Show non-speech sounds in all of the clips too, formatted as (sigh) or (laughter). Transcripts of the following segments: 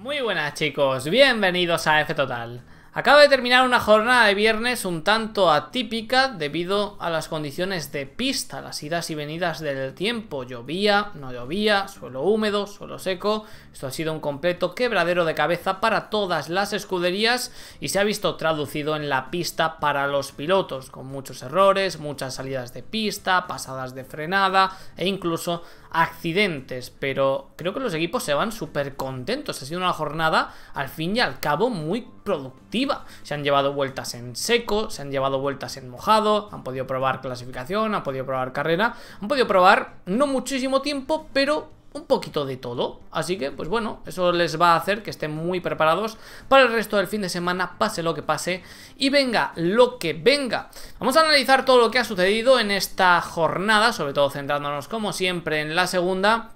Muy buenas chicos, bienvenidos a F Total. Acaba de terminar una jornada de viernes un tanto atípica debido a las condiciones de pista, las idas y venidas del tiempo. Llovía, no llovía, suelo húmedo, suelo seco. Esto ha sido un completo quebradero de cabeza para todas las escuderías y se ha visto traducido en la pista para los pilotos, con muchos errores, muchas salidas de pista, pasadas de frenada e incluso accidentes. Pero creo que los equipos se van súper contentos. Ha sido una jornada, al fin y al cabo, muy productiva se han llevado vueltas en seco, se han llevado vueltas en mojado, han podido probar clasificación, han podido probar carrera, han podido probar no muchísimo tiempo, pero un poquito de todo. Así que, pues bueno, eso les va a hacer que estén muy preparados para el resto del fin de semana, pase lo que pase y venga lo que venga. Vamos a analizar todo lo que ha sucedido en esta jornada, sobre todo centrándonos como siempre en la segunda.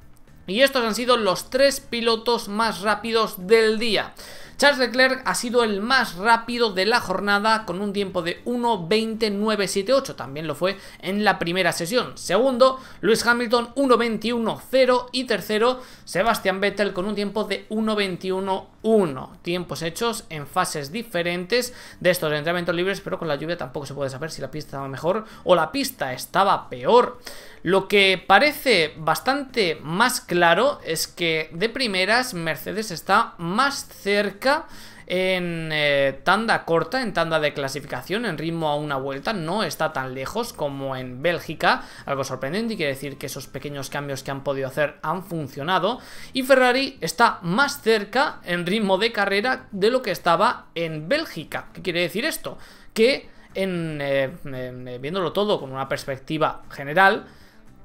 Y estos han sido los tres pilotos más rápidos del día. Charles Leclerc ha sido el más rápido de la jornada con un tiempo de 1.29.78, también lo fue en la primera sesión. Segundo, Lewis Hamilton 1.21.0 y tercero, Sebastian Vettel con un tiempo de 1.21.1. Tiempos hechos en fases diferentes de estos entrenamientos libres, pero con la lluvia tampoco se puede saber si la pista estaba mejor o la pista estaba peor. Lo que parece bastante más claro es que de primeras Mercedes está más cerca en eh, tanda corta, en tanda de clasificación, en ritmo a una vuelta, no está tan lejos como en Bélgica, algo sorprendente y quiere decir que esos pequeños cambios que han podido hacer han funcionado y Ferrari está más cerca en ritmo de carrera de lo que estaba en Bélgica. ¿Qué quiere decir esto? Que en, eh, eh, viéndolo todo con una perspectiva general,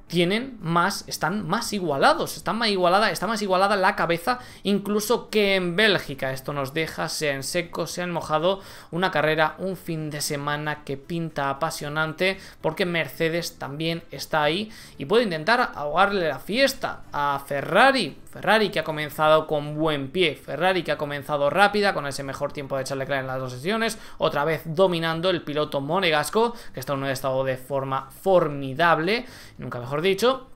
tienen más, están más igualados, están más igualada, está más igualada la cabeza incluso que en Bélgica. Esto nos deja, sea en seco, sea en mojado, una carrera, un fin de semana que pinta apasionante porque Mercedes también está ahí y puede intentar ahogarle la fiesta a Ferrari. Ferrari que ha comenzado con buen pie, Ferrari que ha comenzado rápida con ese mejor tiempo de echarle Leclerc en las dos sesiones, otra vez dominando el piloto monegasco que está en un estado de forma formidable, nunca mejor dicho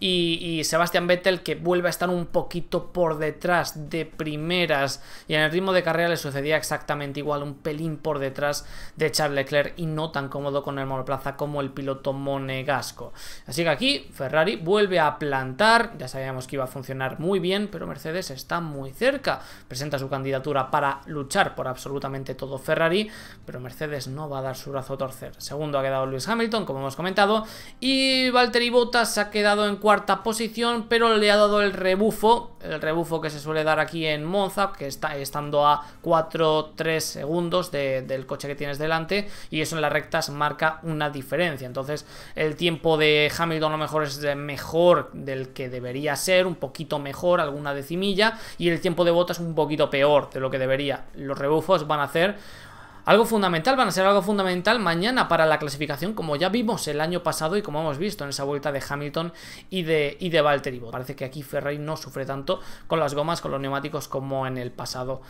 y, Sebastian Vettel que vuelve a estar un poquito por detrás de primeras y en el ritmo de carrera le sucedía exactamente igual, un pelín por detrás de Charles Leclerc y no tan cómodo con el monoplaza como el piloto monegasco. Así que aquí Ferrari vuelve a plantar, ya sabíamos que iba a funcionar muy bien, pero Mercedes está muy cerca, presenta su candidatura para luchar por absolutamente todo Ferrari, pero Mercedes no va a dar su brazo a torcer. Segundo ha quedado Lewis Hamilton, como hemos comentado, y Valtteri Bottas se ha quedado en cuarto cuarta posición, pero le ha dado el rebufo, el rebufo que se suele dar aquí en Monza, que está estando a 4-3 segundos del coche que tienes delante, y eso en las rectas marca una diferencia. Entonces, el tiempo de Hamilton a lo mejor es mejor del que debería ser, un poquito mejor, alguna decimilla, y el tiempo de Bottas un poquito peor de lo que debería. Los rebufos van a hacer algo fundamental, van a ser algo fundamental mañana para la clasificación, como ya vimos el año pasado y como hemos visto en esa vuelta de Hamilton y de, y Valtteri Parece que aquí Ferrari no sufre tanto con las gomas, con los neumáticos, como en el pasado.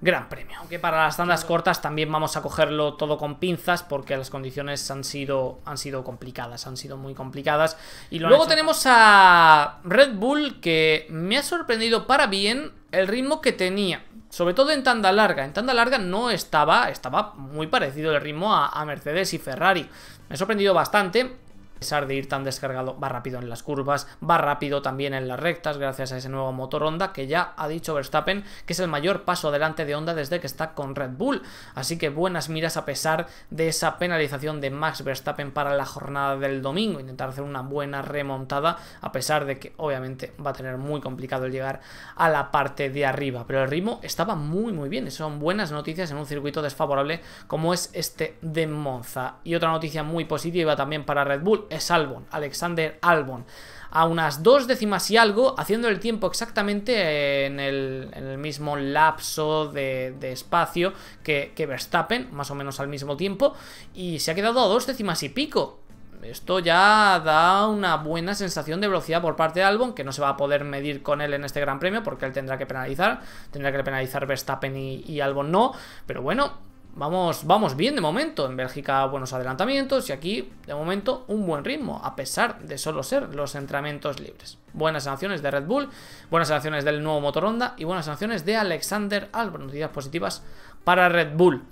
Gran Premio. Aunque para las tandas cortas también vamos a cogerlo todo con pinzas porque las condiciones han sido, han sido complicadas, han sido muy complicadas. Y Luego tenemos a Red Bull que me ha sorprendido para bien el ritmo que tenía. Sobre todo en tanda larga. En tanda larga no estaba, estaba muy parecido el ritmo a, Mercedes y Ferrari. Me ha sorprendido bastante a pesar de ir tan descargado, va rápido en las curvas, va rápido también en las rectas, gracias a ese nuevo motor Honda que ya ha dicho Verstappen que es el mayor paso adelante de Honda desde que está con Red Bull. Así que buenas miras a pesar de esa penalización de Max Verstappen para la jornada del domingo. Intentar hacer una buena remontada, a pesar de que obviamente va a tener muy complicado el llegar a la parte de arriba. Pero el ritmo estaba muy, muy bien. Son buenas noticias en un circuito desfavorable como es este de Monza. Y otra noticia muy positiva también para Red Bull es Albon, Alexander Albon. A unas dos décimas y algo, haciendo el tiempo exactamente en el, mismo lapso de, espacio que, Verstappen, más o menos al mismo tiempo, y se ha quedado a dos décimas y pico. Esto ya da una buena sensación de velocidad por parte de Albon, que no se va a poder medir con él en este Gran Premio porque él tendrá que penalizar, tendrá que penalizar Verstappen y Albon no, pero bueno, vamos, bien de momento. En Bélgica buenos adelantamientos y aquí de momento un buen ritmo, a pesar de solo ser los entrenamientos libres. Buenas sanciones de Red Bull, buenas sanciones del nuevo motor Honda y buenas sanciones de Alexander Albon. Noticias positivas para Red Bull.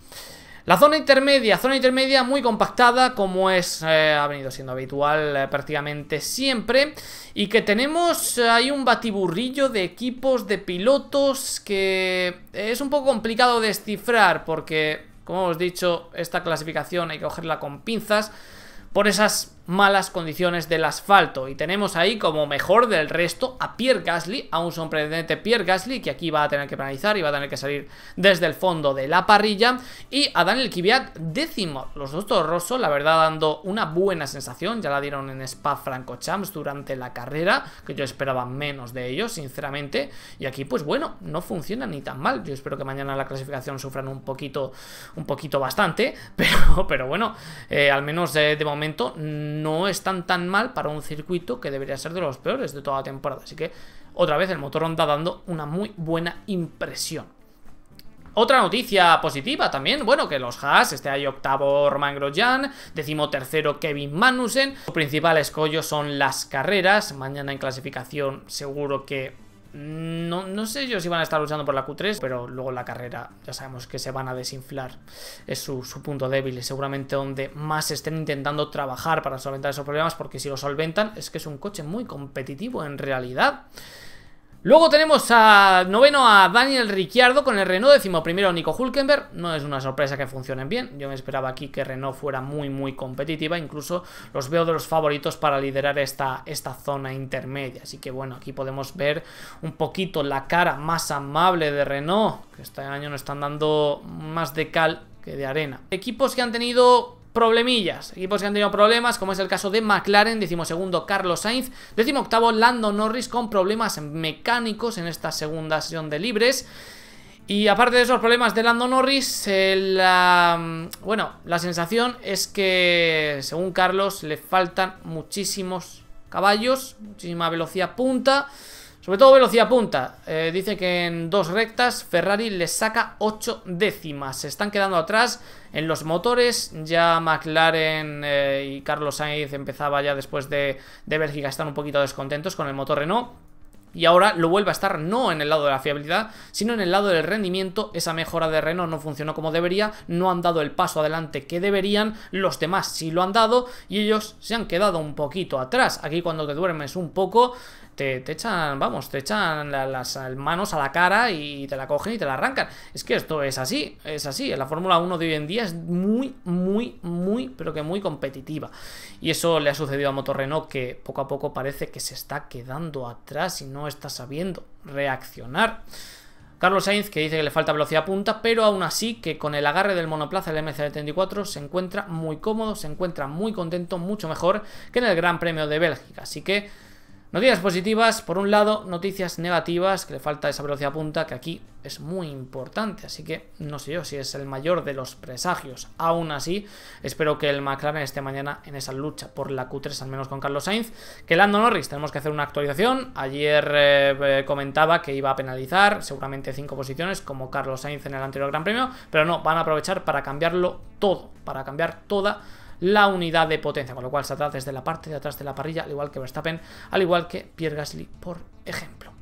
La zona intermedia, zona intermedia muy compactada como es, eh, ha venido siendo habitual eh, prácticamente siempre y que tenemos, eh, ahí un batiburrillo de equipos, de pilotos que es un poco complicado descifrar porque como hemos dicho, esta clasificación hay que cogerla con pinzas por esas malas condiciones del asfalto y tenemos ahí como mejor del resto a Pierre Gasly, a un sorprendente Pierre Gasly que aquí va a tener que penalizar y va a tener que salir desde el fondo de la parrilla y a Daniel Kvyat décimo, los dos Rosso la verdad dando una buena sensación, ya la dieron en Spa champs durante la carrera que yo esperaba menos de ellos sinceramente y aquí pues bueno, no funciona ni tan mal, yo espero que mañana la clasificación sufran un poquito, un poquito bastante (laughs) pero, pero bueno, eh, al menos eh, de momento no están tan mal para un circuito que debería ser de los peores de toda la temporada. Así que otra vez el motor onda dando una muy buena impresión. Otra noticia positiva también, bueno, que los Haas, este hay octavo Román Grosjean, tercero Kevin Magnussen. Los principales escollo son las carreras, mañana en clasificación seguro que no, no sé yo si van a estar luchando por la Q3, pero luego la carrera ya sabemos que se van a desinflar. Es su, su punto débil y seguramente donde más estén intentando trabajar para solventar esos problemas, porque si lo solventan es que es un coche muy competitivo en realidad. Luego tenemos a noveno a Daniel Ricciardo con el Renault, décimo primero Nico Hulkenberg. No es una sorpresa que funcionen bien. Yo me esperaba aquí que Renault fuera muy, muy competitiva. Incluso los veo de los favoritos para liderar esta, esta zona intermedia. Así que bueno, aquí podemos ver un poquito la cara más amable de Renault, que este año nos están dando más de cal que de arena. Equipos que han tenido problemillas. Equipos que han tenido problemas, como es el caso de McLaren, decimosegundo Carlos Sainz, octavo Lando Norris con problemas mecánicos en esta segunda sesión de libres. Y aparte de esos problemas de Lando Norris, bueno, la sensación es que, según Carlos, le faltan muchísimos caballos, muchísima velocidad punta. Sobre todo velocidad punta. Eh, dice que en dos rectas Ferrari les saca 8 décimas. Se están quedando atrás en los motores. Ya McLaren eh, y Carlos Sainz empezaba ya después de, de Bélgica. Están un poquito descontentos con el motor Renault y ahora lo vuelve a estar no en el lado de la fiabilidad, sino en el lado del rendimiento. Esa mejora de Renault no funcionó como debería, no han dado el paso adelante que deberían, los demás sí lo han dado y ellos se han quedado un poquito atrás. Aquí cuando te duermes un poco te, echan, vamos, te echan las manos a la cara y te la cogen y te la arrancan. Es que esto es así, es así. La Fórmula 1 de hoy en día es muy, muy, muy, pero que muy competitiva. Y eso le ha sucedido a Renault que poco a poco parece que se está quedando atrás y no está sabiendo reaccionar. Carlos Sainz que dice que le falta velocidad punta, pero aún así que con el agarre del monoplaza el mc 34 se encuentra muy cómodo, se encuentra muy contento, mucho mejor que en el Gran Premio de Bélgica. Así que Noticias positivas, por un lado, noticias negativas, que le falta esa velocidad punta, que aquí es muy importante, así que no sé yo si es el mayor de los presagios. Aún así, espero que el McLaren esté mañana en esa lucha por la Q3, al menos con Carlos Sainz. Que Lando Norris, tenemos que hacer una actualización. Ayer eh, eh, comentaba que iba a penalizar seguramente cinco posiciones, como Carlos Sainz en el anterior Gran Premio, pero no, van a aprovechar para cambiarlo todo, para cambiar toda la unidad de potencia, con lo cual se saldrá desde la parte de atrás de la parrilla, al igual que Verstappen, al igual que Pierre Gasly, por ejemplo.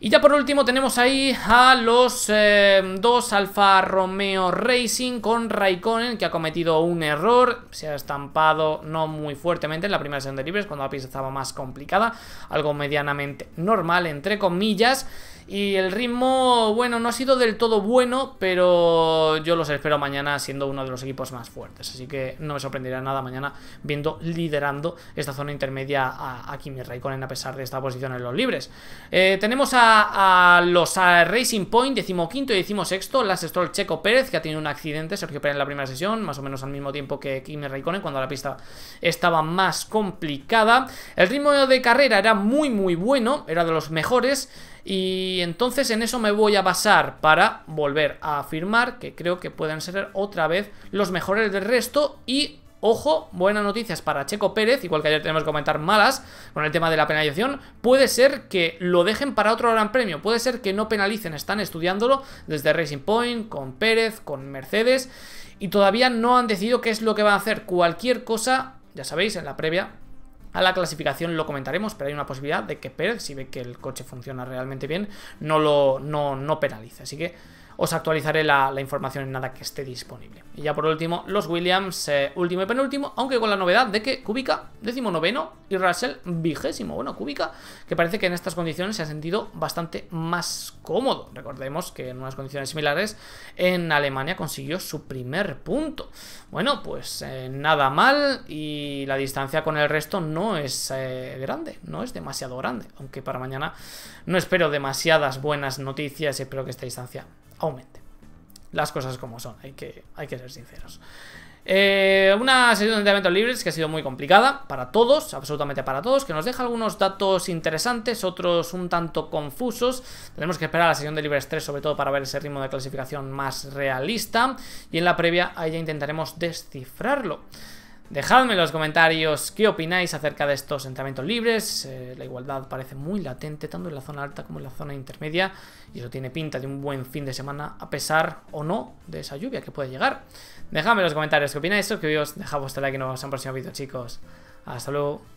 Y ya por último tenemos ahí a los eh, dos Alfa Romeo Racing con Raikkonen que ha cometido un error, se ha estampado no muy fuertemente en la primera sesión de libres cuando la pista estaba más complicada, algo medianamente normal entre comillas. Y el ritmo, bueno, no ha sido del todo bueno, pero yo los espero mañana siendo uno de los equipos más fuertes. Así que no me sorprenderá nada mañana viendo liderando esta zona intermedia a, Kimi Raikkonen a pesar de esta posición en los libres. Eh, tenemos a, los Racing Point, decimoquinto y decimosexto, Las Stroll Checo Pérez, que ha tenido un accidente, Sergio Pérez en la primera sesión, más o menos al mismo tiempo que Kimi Raikkonen, cuando la pista estaba más complicada. El ritmo de carrera era muy, muy bueno, era de los mejores. Y entonces en eso me voy a basar para volver a afirmar que creo que pueden ser otra vez los mejores del resto y Ojo, buenas noticias para Checo Pérez, igual que ayer tenemos que comentar malas con el tema de la penalización. Puede ser que lo dejen para otro gran premio, puede ser que no penalicen, están estudiándolo desde Racing Point, con Pérez, con Mercedes, y todavía no han decidido qué es lo que van a hacer. Cualquier cosa, ya sabéis, en la previa a la clasificación lo comentaremos, pero hay una posibilidad de que Pérez, si ve que el coche funciona realmente bien, no lo no, no penalice. Así que os actualizaré la, información en nada que esté disponible. Y ya por último, los Williams, eh, último y penúltimo, aunque con la novedad de que Kubica, décimo noveno, y Russell, vigésimo. Bueno, Kubica, que parece que en estas condiciones se ha sentido bastante más cómodo. Recordemos que en unas condiciones similares, en Alemania consiguió su primer punto. Bueno, pues eh, nada mal, y la distancia con el resto no es eh, grande, no es demasiado grande, aunque para mañana no espero demasiadas buenas noticias, espero que esta distancia aumente. Las cosas como son, hay que, hay que ser sinceros. Eh, una sesión de entrenamiento libres que ha sido muy complicada para todos, absolutamente para todos, que nos deja algunos datos interesantes, otros un tanto confusos. Tenemos que esperar a la sesión de libres 3 sobre todo para ver ese ritmo de clasificación más realista y en la previa Ahí ya intentaremos descifrarlo. Dejadme en los comentarios qué opináis acerca de estos entrenamientos libres. Eh, la igualdad parece muy latente, tanto en la zona alta como en la zona intermedia. Y eso tiene pinta de un buen fin de semana, a pesar o no de esa lluvia que puede llegar. Dejadme en los comentarios qué opináis, os dejad vuestro like y nos vemos en el próximo vídeo, chicos. Hasta luego.